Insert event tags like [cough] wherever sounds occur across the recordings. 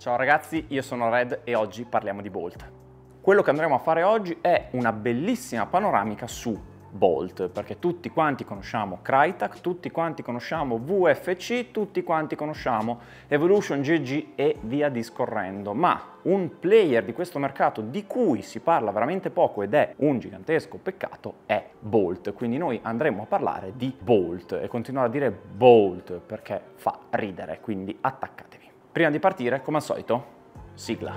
Ciao ragazzi, io sono Red e oggi parliamo di Bolt. Quello che andremo a fare oggi è una bellissima panoramica su Bolt, perché tutti quanti conosciamo Crytek, tutti quanti conosciamo VFC, tutti quanti conosciamo Evolution GG e via discorrendo, ma un player di questo mercato di cui si parla veramente poco ed è un gigantesco peccato è Bolt, quindi noi andremo a parlare di Bolt e continuare a dire Bolt perché fa ridere, quindi attaccate Prima di partire, come al solito, sigla.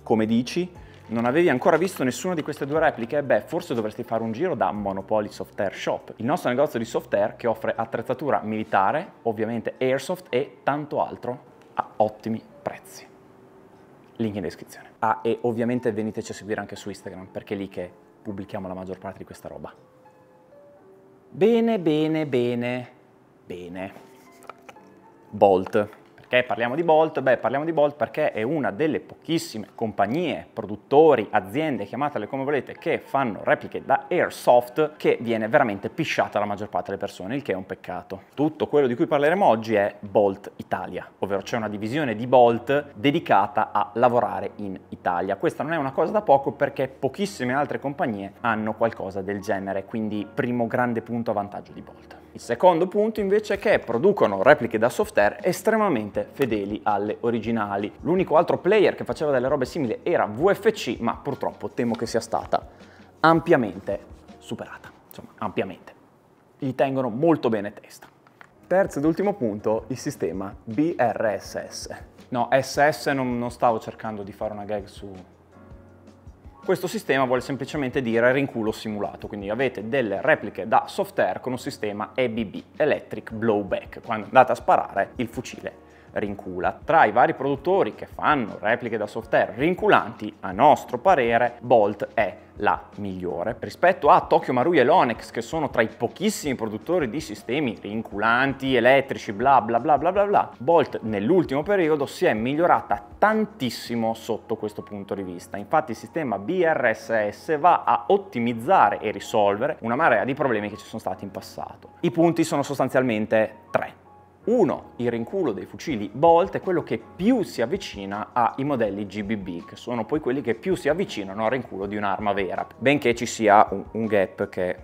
Come dici? Non avevi ancora visto nessuna di queste due repliche? Beh, forse dovresti fare un giro da Monopoly Software Shop, il nostro negozio di software che offre attrezzatura militare, ovviamente airsoft e tanto altro a ottimi prezzi. Link in descrizione. Ah, e ovviamente veniteci a seguire anche su Instagram, perché è lì che pubblichiamo la maggior parte di questa roba. Bene, bene, bene, bene. Bolt. Perché parliamo di Bolt? Beh, parliamo di Bolt perché è una delle pochissime compagnie, produttori, aziende, chiamatele come volete, che fanno repliche da airsoft che viene veramente pisciata la maggior parte delle persone, il che è un peccato. Tutto quello di cui parleremo oggi è Bolt Italia, ovvero c'è una divisione di Bolt dedicata a lavorare in Italia. Questa non è una cosa da poco perché pochissime altre compagnie hanno qualcosa del genere, quindi primo grande punto a vantaggio di Bolt. Il secondo punto invece è che producono repliche da software estremamente fedeli alle originali. L'unico altro player che faceva delle robe simili era VFC, ma purtroppo temo che sia stata ampiamente superata. Insomma, ampiamente. Gli tengono molto bene testa. Terzo ed ultimo punto, il sistema BRSS. No, SS non, non stavo cercando di fare una gag su questo sistema vuole semplicemente dire rinculo simulato, quindi avete delle repliche da soft air con un sistema EBB, Electric Blowback, quando andate a sparare il fucile rincula. Tra i vari produttori che fanno repliche da software rinculanti, a nostro parere, Bolt è la migliore. Rispetto a Tokyo Marui e Lonex, che sono tra i pochissimi produttori di sistemi rinculanti, elettrici, bla bla bla bla bla bla, Bolt nell'ultimo periodo si è migliorata tantissimo sotto questo punto di vista. Infatti il sistema BRSS va a ottimizzare e risolvere una marea di problemi che ci sono stati in passato. I punti sono sostanzialmente tre. Uno, il rinculo dei fucili Bolt è quello che più si avvicina ai modelli GBB, che sono poi quelli che più si avvicinano al rinculo di un'arma vera, benché ci sia un, un gap che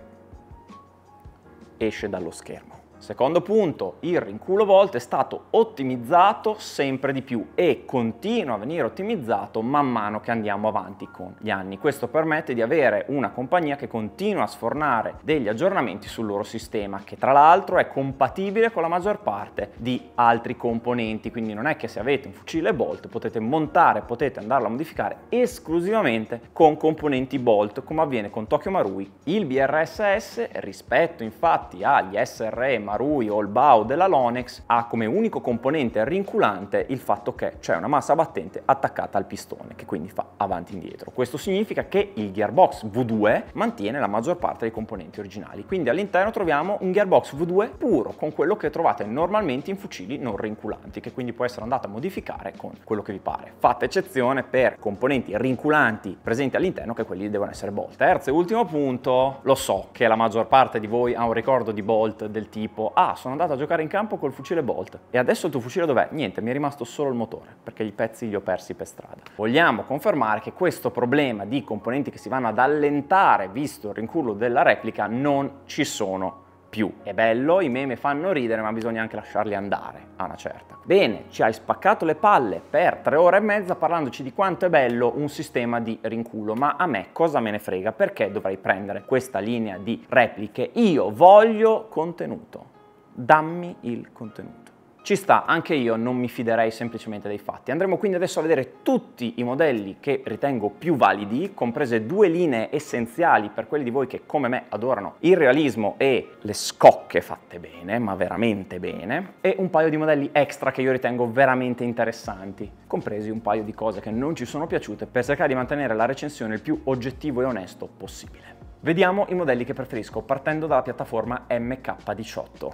esce dallo schermo. Secondo punto, il rinculo volt è stato ottimizzato sempre di più e continua a venire ottimizzato man mano che andiamo avanti con gli anni. Questo permette di avere una compagnia che continua a sfornare degli aggiornamenti sul loro sistema, che tra l'altro è compatibile con la maggior parte di altri componenti, quindi non è che se avete un fucile Bolt potete montare, potete andarlo a modificare esclusivamente con componenti Bolt, come avviene con Tokyo Marui. Il BRSS rispetto infatti agli SRE Marui Marui o il BAO della Lonex ha come unico componente rinculante il fatto che c'è una massa battente attaccata al pistone che quindi fa avanti e indietro. Questo significa che il gearbox V2 mantiene la maggior parte dei componenti originali, quindi all'interno troviamo un gearbox V2 puro con quello che trovate normalmente in fucili non rinculanti che quindi può essere andato a modificare con quello che vi pare, fatta eccezione per componenti rinculanti presenti all'interno che quelli devono essere Bolt. Terzo e ultimo punto, lo so che la maggior parte di voi ha un ricordo di Bolt del tipo ah sono andato a giocare in campo col fucile Bolt e adesso il tuo fucile dov'è? Niente, mi è rimasto solo il motore perché i pezzi li ho persi per strada. Vogliamo confermare che questo problema di componenti che si vanno ad allentare visto il rincurlo della replica non ci sono più. È bello, i meme fanno ridere, ma bisogna anche lasciarli andare a una certa. Bene, ci hai spaccato le palle per tre ore e mezza parlandoci di quanto è bello un sistema di rinculo, ma a me cosa me ne frega? Perché dovrei prendere questa linea di repliche? Io voglio contenuto dammi il contenuto. Ci sta, anche io non mi fiderei semplicemente dei fatti. Andremo quindi adesso a vedere tutti i modelli che ritengo più validi, comprese due linee essenziali per quelli di voi che come me adorano il realismo e le scocche fatte bene, ma veramente bene, e un paio di modelli extra che io ritengo veramente interessanti, compresi un paio di cose che non ci sono piaciute per cercare di mantenere la recensione il più oggettivo e onesto possibile. Vediamo i modelli che preferisco partendo dalla piattaforma MK18.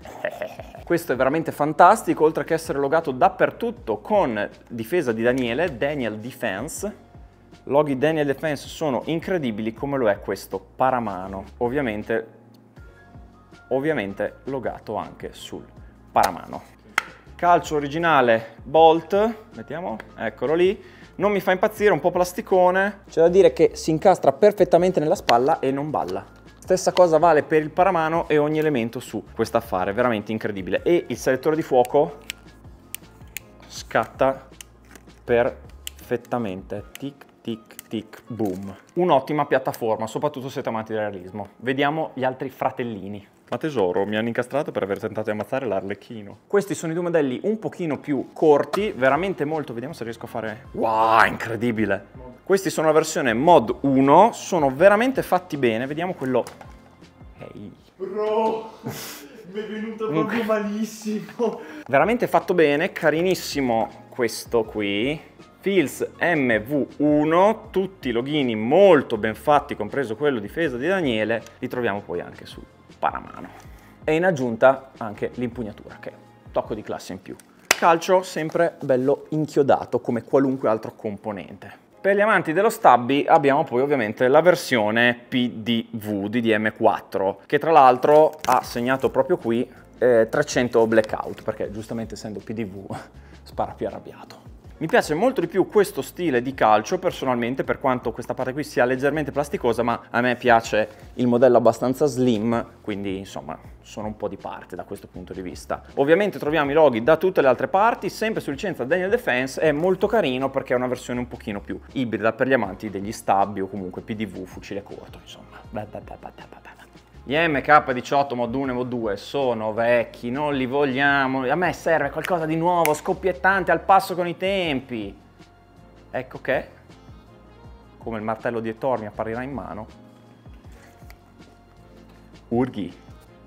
[laughs] Questo è veramente fantastico, oltre che essere logato dappertutto con difesa di Daniele, Daniel Defense. Loghi Daniel Defense sono incredibili come lo è questo paramano. Ovviamente, ovviamente logato anche sul paramano. Calcio originale Bolt, mettiamo, eccolo lì. Non mi fa impazzire, un po' plasticone. C'è da dire che si incastra perfettamente nella spalla e non balla. Stessa cosa vale per il paramano e ogni elemento su questo affare, veramente incredibile. E il selettore di fuoco scatta perfettamente, tic tic tic boom. Un'ottima piattaforma, soprattutto se siete amanti del realismo. Vediamo gli altri fratellini. Ma tesoro, mi hanno incastrato per aver tentato di ammazzare l'arlecchino. Questi sono i due modelli un pochino più corti, veramente molto, vediamo se riesco a fare... Wow, incredibile! Questi sono la versione mod 1, sono veramente fatti bene. Vediamo quello... Ehi. Hey. Bro, [laughs] mi è venuto proprio malissimo. Veramente fatto bene, carinissimo questo qui. Fils MV1, tutti i loghini molto ben fatti, compreso quello difesa di Daniele, li troviamo poi anche sul paramano. E in aggiunta anche l'impugnatura, che è un tocco di classe in più. Calcio sempre bello inchiodato come qualunque altro componente. Per gli amanti dello Stabby abbiamo poi ovviamente la versione PDV di dm 4 che tra l'altro ha segnato proprio qui eh, 300 blackout, perché giustamente essendo PDV [laughs] spara più arrabbiato. Mi piace molto di più questo stile di calcio personalmente per quanto questa parte qui sia leggermente plasticosa ma a me piace il modello abbastanza slim quindi insomma sono un po' di parte da questo punto di vista. Ovviamente troviamo i loghi da tutte le altre parti sempre su licenza Daniel Defense è molto carino perché è una versione un pochino più ibrida per gli amanti degli stabbi o comunque PDV fucile corto insomma. Ba ba ba gli MK18 Mod 1 e Mod 2 sono vecchi, non li vogliamo. A me serve qualcosa di nuovo, scoppiettante, al passo con i tempi. Ecco che, come il martello di Etor mi apparirà in mano, Urghi.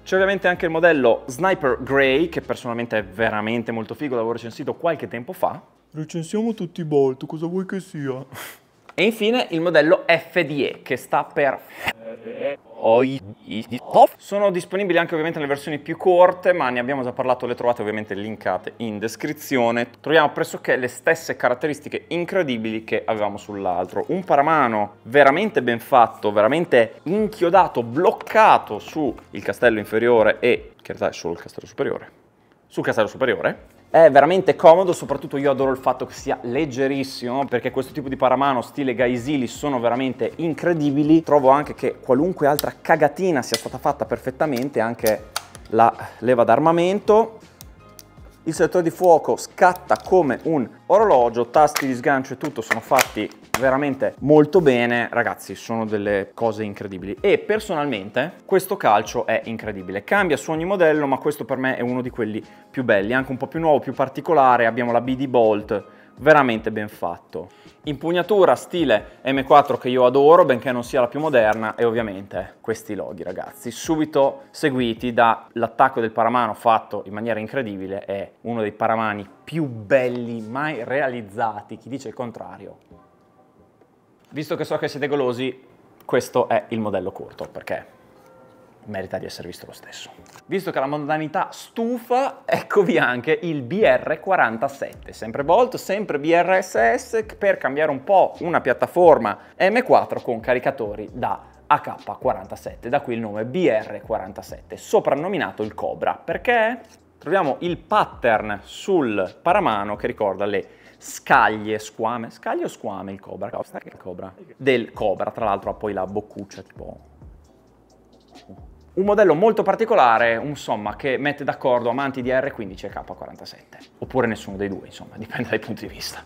C'è ovviamente anche il modello Sniper Grey, che personalmente è veramente molto figo, l'avevo recensito qualche tempo fa. Recensiamo tutti i bolt, cosa vuoi che sia? [laughs] E infine il modello FDE che sta per sono disponibili anche ovviamente le versioni più corte, ma ne abbiamo già parlato, le trovate ovviamente linkate in descrizione. Troviamo pressoché le stesse caratteristiche incredibili che avevamo sull'altro. Un paramano veramente ben fatto, veramente inchiodato, bloccato sul castello inferiore e, che in realtà è solo il castello superiore, sul castello superiore, è veramente comodo, soprattutto io adoro il fatto che sia leggerissimo, perché questo tipo di paramano stile Gaisili sono veramente incredibili. Trovo anche che qualunque altra cagatina sia stata fatta perfettamente, anche la leva d'armamento. Il selettore di fuoco scatta come un orologio, tasti di sgancio e tutto sono fatti veramente molto bene, ragazzi sono delle cose incredibili e personalmente questo calcio è incredibile, cambia su ogni modello ma questo per me è uno di quelli più belli, anche un po' più nuovo, più particolare, abbiamo la BD Bolt veramente ben fatto. Impugnatura stile M4 che io adoro, benché non sia la più moderna, e ovviamente questi loghi ragazzi, subito seguiti dall'attacco del paramano fatto in maniera incredibile, è uno dei paramani più belli mai realizzati, chi dice il contrario Visto che so che siete golosi, questo è il modello corto, perché merita di essere visto lo stesso. Visto che la modalità stufa, eccovi anche il BR47, sempre Bolt, sempre BRSS, per cambiare un po' una piattaforma M4 con caricatori da AK47, da qui il nome BR47, soprannominato il Cobra, perché troviamo il pattern sul paramano che ricorda le scaglie, squame, scaglie o squame il cobra? Il cobra. Del cobra, tra l'altro ha poi la boccuccia tipo... Un modello molto particolare, insomma, che mette d'accordo amanti di R15 e K47. Oppure nessuno dei due, insomma, [laughs] dipende dai punti di vista.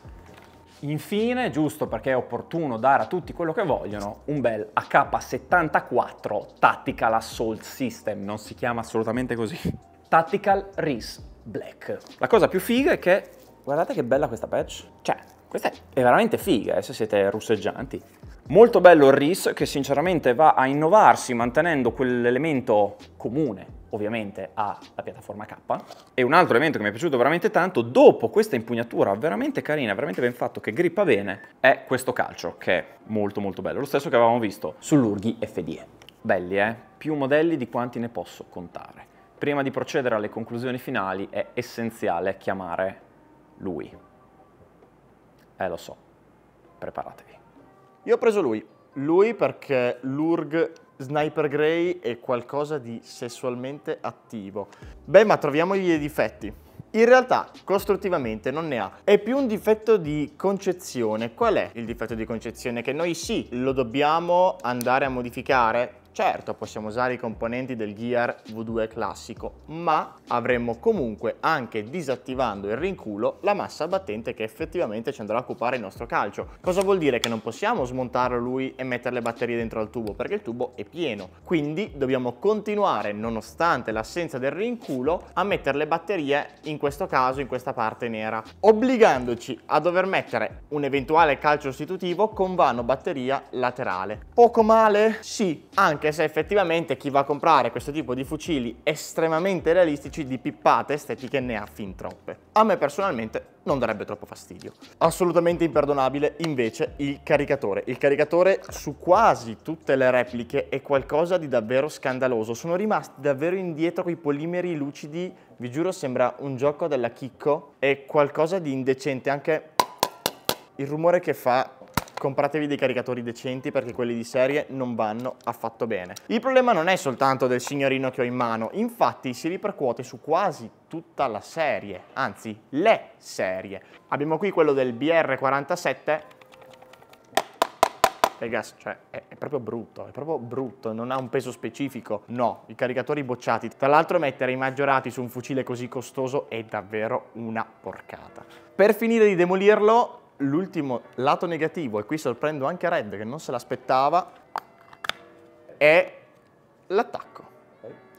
Infine, giusto perché è opportuno dare a tutti quello che vogliono, un bel AK74 Tactical Assault System. Non si chiama assolutamente così. Tactical RIS Black. La cosa più figa è che Guardate che bella questa patch. Cioè, questa è veramente figa, eh, se siete russeggianti. Molto bello il RIS che sinceramente va a innovarsi mantenendo quell'elemento comune ovviamente alla piattaforma K e un altro elemento che mi è piaciuto veramente tanto dopo questa impugnatura veramente carina veramente ben fatto che grippa bene è questo calcio che è molto molto bello lo stesso che avevamo visto sull'Urghi FDE belli eh più modelli di quanti ne posso contare prima di procedere alle conclusioni finali è essenziale chiamare lui. Eh lo so, preparatevi. Io ho preso lui. Lui perché l'urg Sniper Grey è qualcosa di sessualmente attivo. Beh, ma troviamogli dei difetti. In realtà, costruttivamente, non ne ha. È più un difetto di concezione. Qual è il difetto di concezione? Che noi sì, lo dobbiamo andare a modificare Certo, possiamo usare i componenti del Gear V2 classico, ma avremmo comunque anche disattivando il rinculo la massa battente che effettivamente ci andrà a occupare il nostro calcio. Cosa vuol dire? Che non possiamo smontarlo lui e mettere le batterie dentro al tubo perché il tubo è pieno. Quindi dobbiamo continuare, nonostante l'assenza del rinculo, a mettere le batterie in questo caso in questa parte nera, obbligandoci a dover mettere un eventuale calcio sostitutivo con vano batteria laterale. Poco male? Sì, anche anche se effettivamente chi va a comprare questo tipo di fucili estremamente realistici di pippate estetiche ne ha fin troppe. A me personalmente non darebbe troppo fastidio. Assolutamente imperdonabile invece il caricatore. Il caricatore su quasi tutte le repliche è qualcosa di davvero scandaloso. Sono rimasti davvero indietro con i polimeri lucidi, vi giuro sembra un gioco della chicco, è qualcosa di indecente, anche il rumore che fa compratevi dei caricatori decenti perché quelli di serie non vanno affatto bene. Il problema non è soltanto del signorino che ho in mano, infatti si ripercuote su quasi tutta la serie, anzi le serie. Abbiamo qui quello del BR47 Ragazzi, cioè, è, è, proprio brutto, è proprio brutto, non ha un peso specifico. No, i caricatori bocciati. Tra l'altro mettere i maggiorati su un fucile così costoso è davvero una porcata. Per finire di demolirlo, l'ultimo lato negativo, e qui sorprendo anche Red che non se l'aspettava, è l'attacco.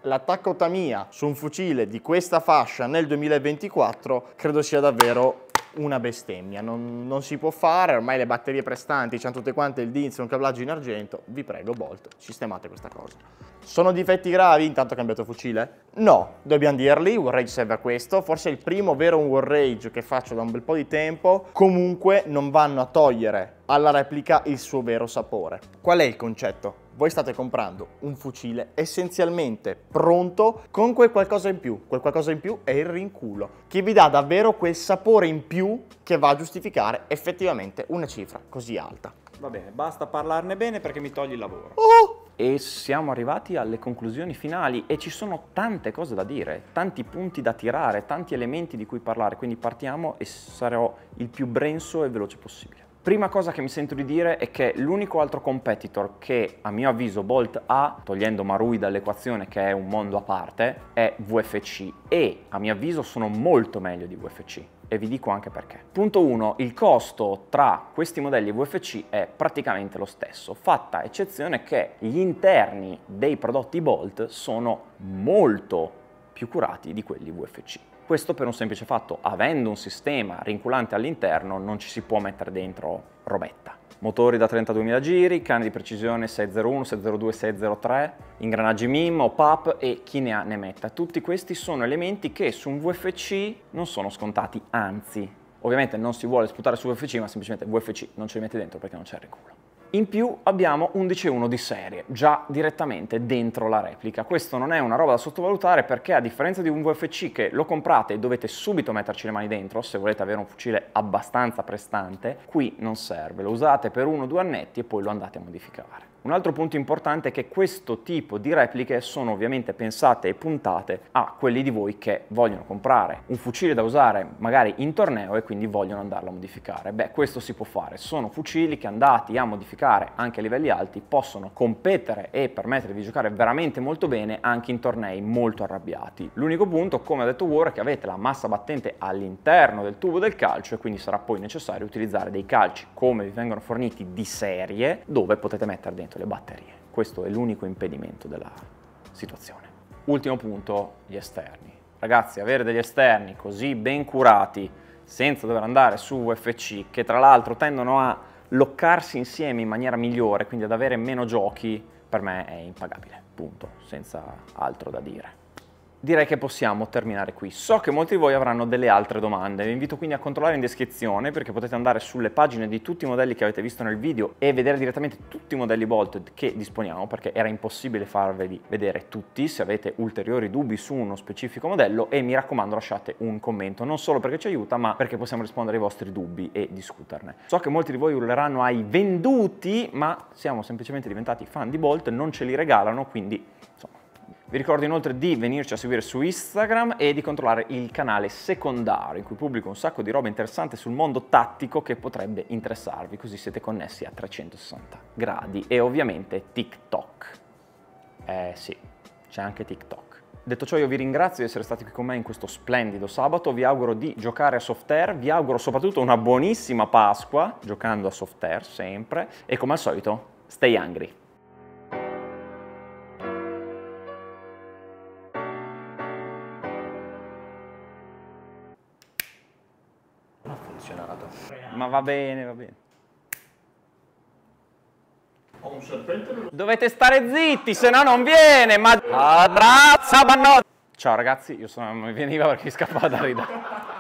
L'attacco Tamia su un fucile di questa fascia nel 2024 credo sia davvero una bestemmia, non, non, si può fare, ormai le batterie prestanti c'hanno tutte quante il DINZ, un cablaggio in argento, vi prego Bolt, sistemate questa cosa. Sono difetti gravi, intanto ho cambiato fucile? No, dobbiamo dirli, War Rage serve a questo, forse è il primo vero War Rage che faccio da un bel po' di tempo, comunque non vanno a togliere alla replica il suo vero sapore. Qual è il concetto? voi state comprando un fucile essenzialmente pronto con quel qualcosa in più. Quel qualcosa in più è il rinculo, che vi dà davvero quel sapore in più che va a giustificare effettivamente una cifra così alta. Va bene, basta parlarne bene perché mi togli il lavoro. Oh! E siamo arrivati alle conclusioni finali e ci sono tante cose da dire, tanti punti da tirare, tanti elementi di cui parlare, quindi partiamo e sarò il più brenso e veloce possibile. Prima cosa che mi sento di dire è che l'unico altro competitor che a mio avviso Bolt ha, togliendo Marui dall'equazione che è un mondo a parte, è VFC e a mio avviso sono molto meglio di VFC e vi dico anche perché. Punto 1, il costo tra questi modelli VFC è praticamente lo stesso, fatta eccezione che gli interni dei prodotti Bolt sono molto più curati di quelli VFC. Questo per un semplice fatto, avendo un sistema rinculante all'interno non ci si può mettere dentro robetta. Motori da 32.000 giri, cani di precisione 601, 602, 603, ingranaggi MIM o PAP e chi ne ha ne metta. Tutti questi sono elementi che su un VFC non sono scontati, anzi. Ovviamente non si vuole sputare su VFC, ma semplicemente VFC non ce li mette dentro perché non c'è il reculo. In più abbiamo 11.1 di serie, già direttamente dentro la replica. Questo non è una roba da sottovalutare perché a differenza di un VFC che lo comprate e dovete subito metterci le mani dentro se volete avere un fucile abbastanza prestante, qui non serve, lo usate per uno o due annetti e poi lo andate a modificare. Un altro punto importante è che questo tipo di repliche sono ovviamente pensate e puntate a quelli di voi che vogliono comprare un fucile da usare magari in torneo e quindi vogliono andarlo a modificare. Beh, questo si può fare. Sono fucili che andati a modificare anche a livelli alti possono competere e permettervi di giocare veramente molto bene anche in tornei molto arrabbiati. L'unico punto, come ha detto War, è che avete la massa battente all'interno del tubo del calcio e quindi sarà poi necessario utilizzare dei calci come vi vengono forniti di serie dove potete mettere dentro le batterie. Questo è l'unico impedimento della situazione. Ultimo punto, gli esterni. Ragazzi, avere degli esterni così ben curati, senza dover andare su UFC, che tra l'altro tendono a loccarsi insieme in maniera migliore, quindi ad avere meno giochi, per me è impagabile, punto, senza altro da dire direi che possiamo terminare qui. So che molti di voi avranno delle altre domande, vi invito quindi a controllare in descrizione perché potete andare sulle pagine di tutti i modelli che avete visto nel video e vedere direttamente tutti i modelli Bolt che disponiamo perché era impossibile farveli vedere tutti. Se avete ulteriori dubbi su uno specifico modello e mi raccomando lasciate un commento, non solo perché ci aiuta ma perché possiamo rispondere ai vostri dubbi e discuterne. So che molti di voi urleranno ai venduti ma siamo semplicemente diventati fan di Bolt, non ce li regalano quindi vi ricordo inoltre di venirci a seguire su Instagram e di controllare il canale secondario in cui pubblico un sacco di roba interessante sul mondo tattico che potrebbe interessarvi, così siete connessi a 360 gradi. E ovviamente TikTok. Eh sì, c'è anche TikTok. Detto ciò io vi ringrazio di essere stati qui con me in questo splendido sabato, vi auguro di giocare a soft air, vi auguro soprattutto una buonissima Pasqua, giocando a soft air sempre, e come al solito, stay hungry! ma va bene, va bene. Ho un serpente. Dovete stare zitti, se no non viene, ma... Razza, ma no! Ciao ragazzi, io sono... Non mi veniva perché scappavo da ridere.